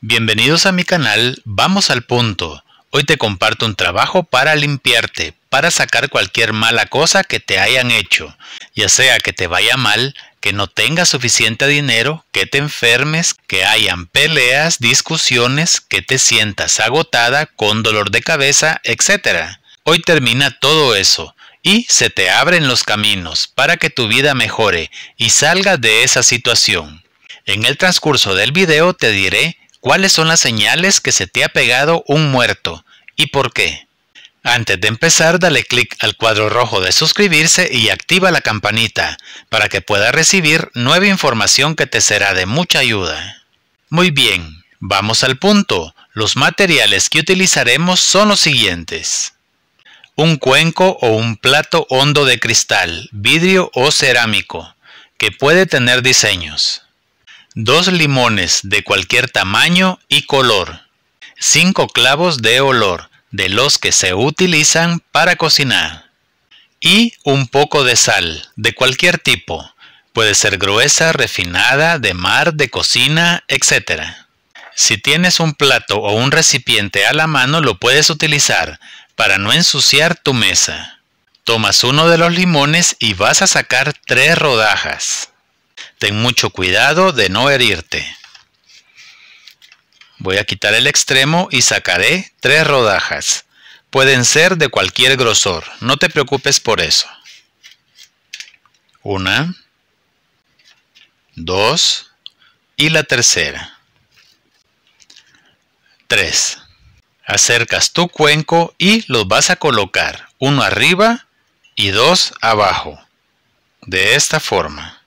Bienvenidos a mi canal, vamos al punto. Hoy te comparto un trabajo para limpiarte, para sacar cualquier mala cosa que te hayan hecho, ya sea que te vaya mal, que no tengas suficiente dinero, que te enfermes, que hayan peleas, discusiones, que te sientas agotada, con dolor de cabeza, etc. Hoy termina todo eso y se te abren los caminos para que tu vida mejore y salga de esa situación. En el transcurso del video te diré ¿Cuáles son las señales que se te ha pegado un muerto y por qué? Antes de empezar, dale clic al cuadro rojo de suscribirse y activa la campanita para que puedas recibir nueva información que te será de mucha ayuda. Muy bien, vamos al punto. Los materiales que utilizaremos son los siguientes. Un cuenco o un plato hondo de cristal, vidrio o cerámico, que puede tener diseños. Dos limones de cualquier tamaño y color, Cinco clavos de olor, de los que se utilizan para cocinar, y un poco de sal, de cualquier tipo, puede ser gruesa, refinada, de mar, de cocina, etc. Si tienes un plato o un recipiente a la mano lo puedes utilizar para no ensuciar tu mesa. Tomas uno de los limones y vas a sacar tres rodajas. Ten mucho cuidado de no herirte. Voy a quitar el extremo y sacaré tres rodajas. Pueden ser de cualquier grosor, no te preocupes por eso. Una, dos y la tercera. Tres. Acercas tu cuenco y los vas a colocar uno arriba y dos abajo, de esta forma.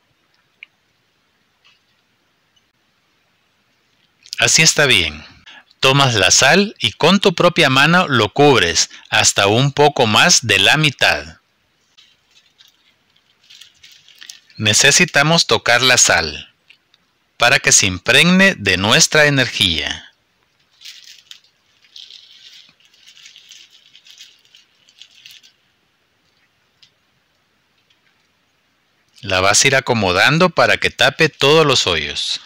Así está bien. Tomas la sal y con tu propia mano lo cubres hasta un poco más de la mitad. Necesitamos tocar la sal para que se impregne de nuestra energía. La vas a ir acomodando para que tape todos los hoyos.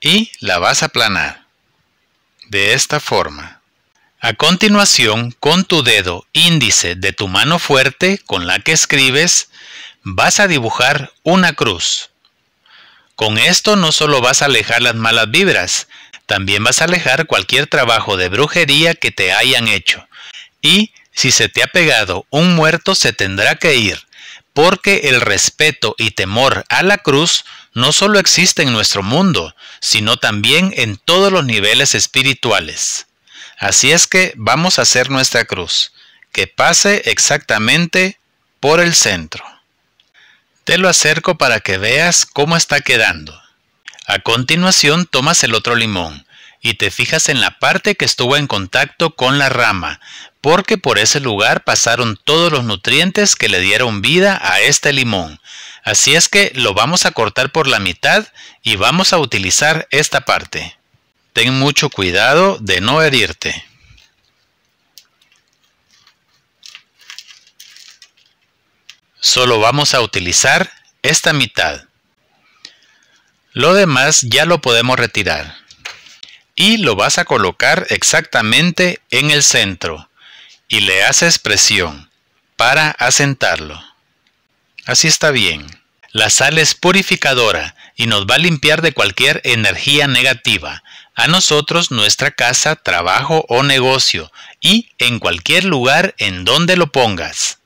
y la vas a planar De esta forma. A continuación, con tu dedo índice de tu mano fuerte con la que escribes, vas a dibujar una cruz. Con esto no solo vas a alejar las malas vibras, también vas a alejar cualquier trabajo de brujería que te hayan hecho. Y si se te ha pegado un muerto se tendrá que ir, porque el respeto y temor a la cruz no solo existe en nuestro mundo, sino también en todos los niveles espirituales. Así es que vamos a hacer nuestra cruz, que pase exactamente por el centro. Te lo acerco para que veas cómo está quedando. A continuación tomas el otro limón y te fijas en la parte que estuvo en contacto con la rama, porque por ese lugar pasaron todos los nutrientes que le dieron vida a este limón, Así es que lo vamos a cortar por la mitad y vamos a utilizar esta parte. Ten mucho cuidado de no herirte. Solo vamos a utilizar esta mitad. Lo demás ya lo podemos retirar. Y lo vas a colocar exactamente en el centro y le haces presión para asentarlo. Así está bien. La sal es purificadora y nos va a limpiar de cualquier energía negativa, a nosotros, nuestra casa, trabajo o negocio, y en cualquier lugar en donde lo pongas.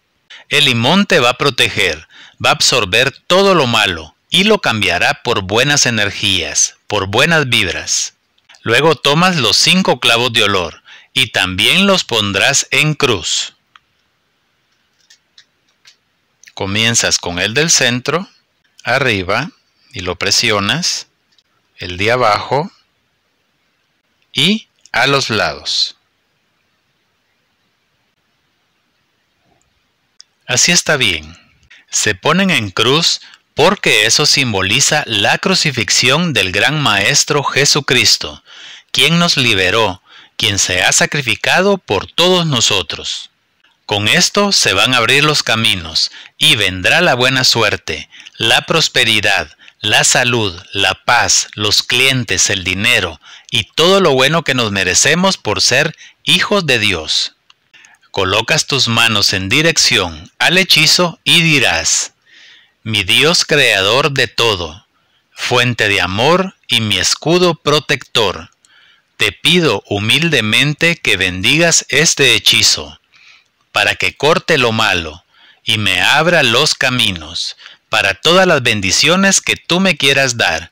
El limón te va a proteger, va a absorber todo lo malo y lo cambiará por buenas energías, por buenas vibras. Luego tomas los cinco clavos de olor y también los pondrás en cruz. Comienzas con el del centro, arriba, y lo presionas, el de abajo y a los lados. Así está bien. Se ponen en cruz porque eso simboliza la crucifixión del gran Maestro Jesucristo, quien nos liberó, quien se ha sacrificado por todos nosotros. Con esto se van a abrir los caminos y vendrá la buena suerte, la prosperidad, la salud, la paz, los clientes, el dinero y todo lo bueno que nos merecemos por ser hijos de Dios. Colocas tus manos en dirección al hechizo y dirás, mi Dios creador de todo, fuente de amor y mi escudo protector, te pido humildemente que bendigas este hechizo para que corte lo malo y me abra los caminos para todas las bendiciones que tú me quieras dar.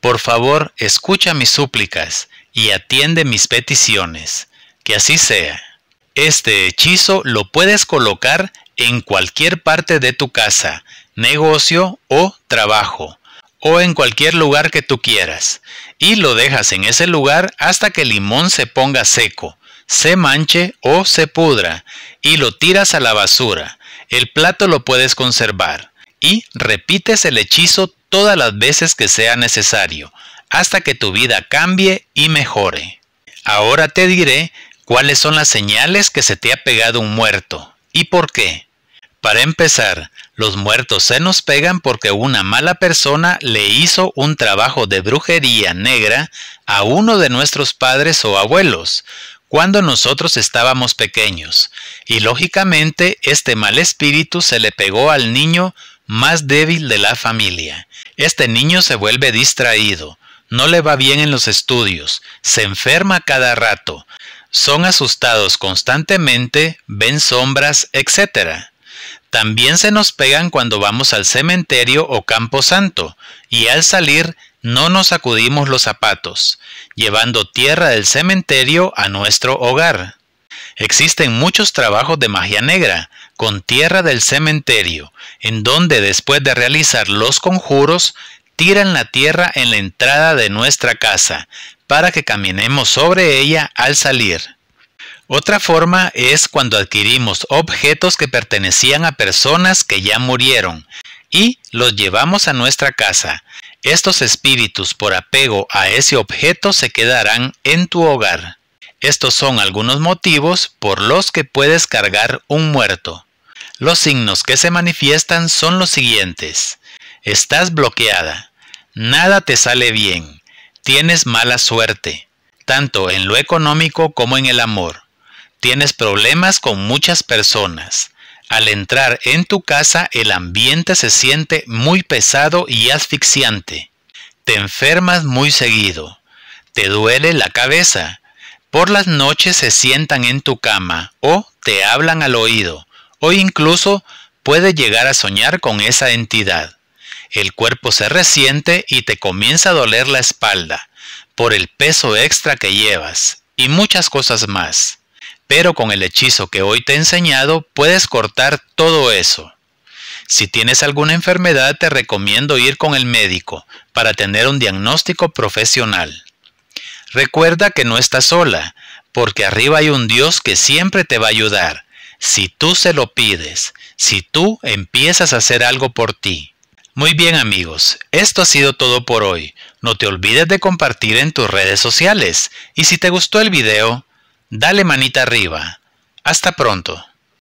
Por favor, escucha mis súplicas y atiende mis peticiones. Que así sea. Este hechizo lo puedes colocar en cualquier parte de tu casa, negocio o trabajo, o en cualquier lugar que tú quieras, y lo dejas en ese lugar hasta que el limón se ponga seco se manche o se pudra y lo tiras a la basura. El plato lo puedes conservar y repites el hechizo todas las veces que sea necesario, hasta que tu vida cambie y mejore. Ahora te diré cuáles son las señales que se te ha pegado un muerto y por qué. Para empezar, los muertos se nos pegan porque una mala persona le hizo un trabajo de brujería negra a uno de nuestros padres o abuelos cuando nosotros estábamos pequeños, y lógicamente este mal espíritu se le pegó al niño más débil de la familia. Este niño se vuelve distraído, no le va bien en los estudios, se enferma cada rato, son asustados constantemente, ven sombras, etc. También se nos pegan cuando vamos al cementerio o campo santo, y al salir no nos sacudimos los zapatos, llevando tierra del cementerio a nuestro hogar. Existen muchos trabajos de magia negra con tierra del cementerio, en donde después de realizar los conjuros, tiran la tierra en la entrada de nuestra casa, para que caminemos sobre ella al salir. Otra forma es cuando adquirimos objetos que pertenecían a personas que ya murieron y los llevamos a nuestra casa, estos espíritus por apego a ese objeto se quedarán en tu hogar. Estos son algunos motivos por los que puedes cargar un muerto. Los signos que se manifiestan son los siguientes. Estás bloqueada. Nada te sale bien. Tienes mala suerte, tanto en lo económico como en el amor. Tienes problemas con muchas personas. Al entrar en tu casa el ambiente se siente muy pesado y asfixiante. Te enfermas muy seguido. Te duele la cabeza. Por las noches se sientan en tu cama o te hablan al oído o incluso puedes llegar a soñar con esa entidad. El cuerpo se resiente y te comienza a doler la espalda por el peso extra que llevas y muchas cosas más pero con el hechizo que hoy te he enseñado puedes cortar todo eso. Si tienes alguna enfermedad te recomiendo ir con el médico para tener un diagnóstico profesional. Recuerda que no estás sola, porque arriba hay un Dios que siempre te va a ayudar, si tú se lo pides, si tú empiezas a hacer algo por ti. Muy bien amigos, esto ha sido todo por hoy. No te olvides de compartir en tus redes sociales y si te gustó el video, Dale manita arriba. Hasta pronto.